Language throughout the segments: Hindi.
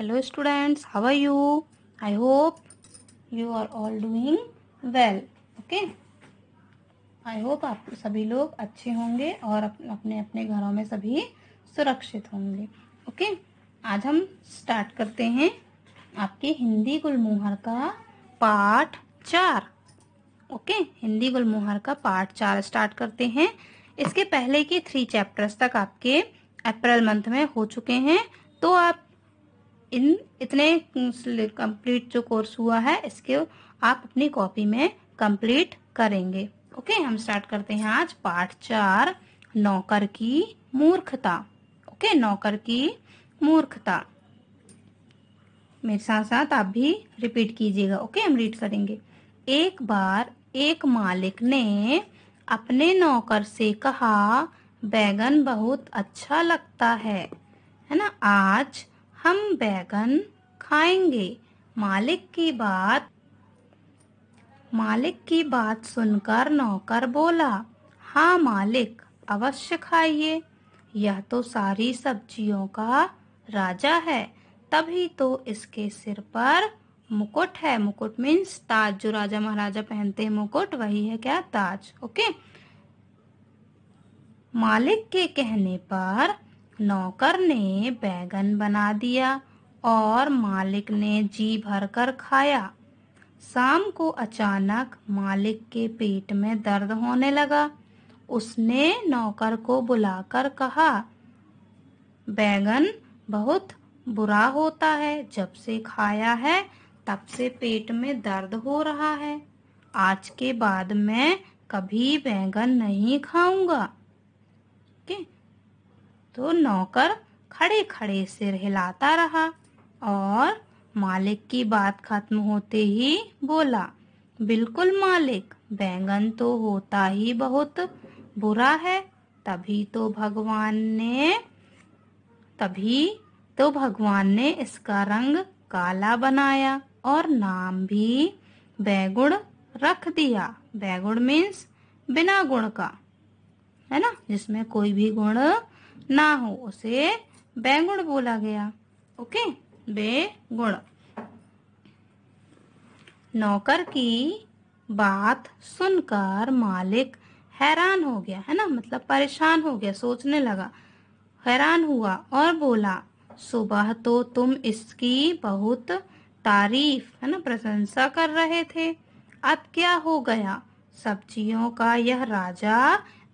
hello students how are you I hope you are all doing well okay I hope आप सभी लोग अच्छे होंगे और अपने अपने घरों में सभी सुरक्षित होंगे ओके आज हम स्टार्ट करते हैं आपके हिंदी गुलमोहर का पार्ट चार ओके हिंदी गुलमोहर का पार्ट चार स्टार्ट करते हैं इसके पहले के थ्री चैप्टर्स तक आपके अप्रैल मंथ में हो चुके हैं तो आप इन इतने कंप्लीट जो कोर्स हुआ है इसके आप अपनी कॉपी में कंप्लीट करेंगे ओके हम स्टार्ट करते हैं आज पार्ट चार नौकर की मूर्खता ओके नौकर की मूर्खता मेरे साथ साथ आप भी रिपीट कीजिएगा ओके हम रीड करेंगे एक बार एक मालिक ने अपने नौकर से कहा बैगन बहुत अच्छा लगता है है ना आज हम बैगन खाएंगे मालिक की बात मालिक की बात सुनकर नौकर बोला हाँ मालिक अवश्य खाइए यह तो सारी सब्जियों का राजा है तभी तो इसके सिर पर मुकुट है मुकुट मीन्स ताज जो राजा महाराजा पहनते हैं मुकुट वही है क्या ताज ओके मालिक के कहने पर नौकर ने बैगन बना दिया और मालिक ने जी भर कर खाया शाम को अचानक मालिक के पेट में दर्द होने लगा उसने नौकर को बुलाकर कहा बैगन बहुत बुरा होता है जब से खाया है तब से पेट में दर्द हो रहा है आज के बाद मैं कभी बैंगन नहीं खाऊंगा तो नौकर खड़े खड़े सिर हिलाता रहा और मालिक की बात खत्म होते ही बोला बिल्कुल मालिक बैंगन तो होता ही बहुत बुरा है तभी तो भगवान ने तभी तो भगवान ने इसका रंग काला बनाया और नाम भी बैगुण रख दिया बैगुण मीन्स बिना गुण का है ना जिसमें कोई भी गुण ना हो उसे बेगुण बोला गया ओके बेगुण नौकर की बात सुनकर मालिक हैरान हो गया है ना मतलब परेशान हो गया सोचने लगा हैरान हुआ और बोला सुबह तो तुम इसकी बहुत तारीफ है ना प्रशंसा कर रहे थे अब क्या हो गया सब्जियों का यह राजा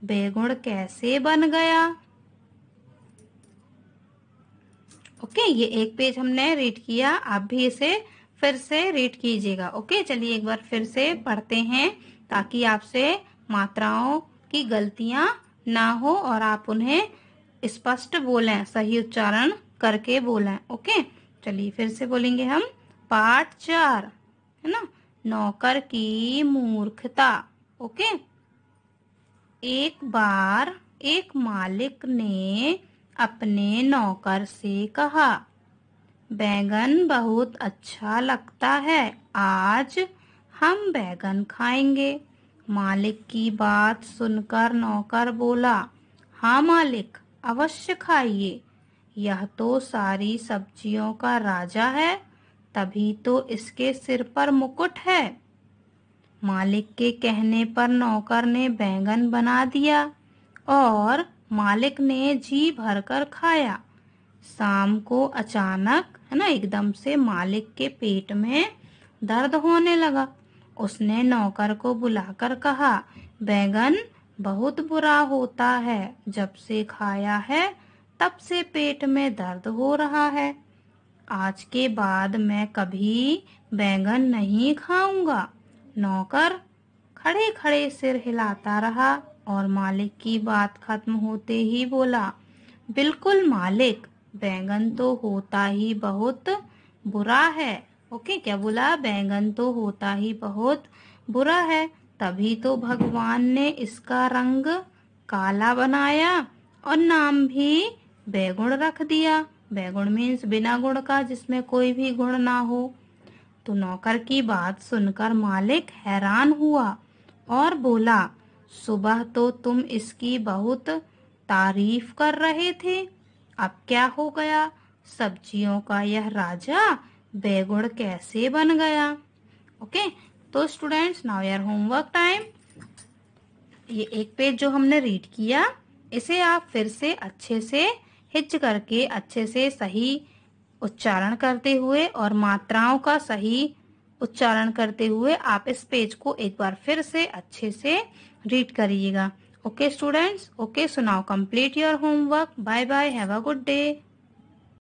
बेगुण कैसे बन गया ओके ये एक पेज हमने रीड किया आप भी इसे फिर से रीड कीजिएगा ओके चलिए एक बार फिर से पढ़ते हैं ताकि आपसे मात्राओं की गलतियां ना हो और आप उन्हें स्पष्ट बोलें सही उच्चारण करके बोलें ओके चलिए फिर से बोलेंगे हम पाठ चार है ना नौकर की मूर्खता ओके एक बार एक मालिक ने अपने नौकर से कहा बैंगन बहुत अच्छा लगता है आज हम बैंगन खाएंगे मालिक की बात सुनकर नौकर बोला हाँ मालिक अवश्य खाइए यह तो सारी सब्जियों का राजा है तभी तो इसके सिर पर मुकुट है मालिक के कहने पर नौकर ने बैंगन बना दिया और मालिक ने जी भर कर खाया शाम को अचानक है ना एकदम से मालिक के पेट में दर्द होने लगा उसने नौकर को बुलाकर कहा बैगन बहुत बुरा होता है जब से खाया है तब से पेट में दर्द हो रहा है आज के बाद मैं कभी बैंगन नहीं खाऊंगा नौकर खड़े खड़े सिर हिलाता रहा और मालिक की बात खत्म होते ही बोला बिल्कुल मालिक बैंगन तो होता ही बहुत बुरा है ओके क्या बोला बैंगन तो होता ही बहुत बुरा है तभी तो भगवान ने इसका रंग काला बनाया और नाम भी बैगुण रख दिया बैगुण मीन्स बिना गुण का जिसमें कोई भी गुण ना हो तो नौकर की बात सुनकर मालिक हैरान हुआ और बोला सुबह तो तुम इसकी बहुत तारीफ कर रहे थे अब क्या हो गया सब्जियों का यह राजा बेगुड़ कैसे बन गया ओके तो students now your homework time ये एक पेज जो हमने रीड किया इसे आप फिर से अच्छे से हिच करके अच्छे से सही उच्चारण करते हुए और मात्राओं का सही उच्चारण करते हुए आप इस पेज को एक बार फिर से अच्छे से रीड करिएगा okay students okay so now complete your homework bye bye have a good day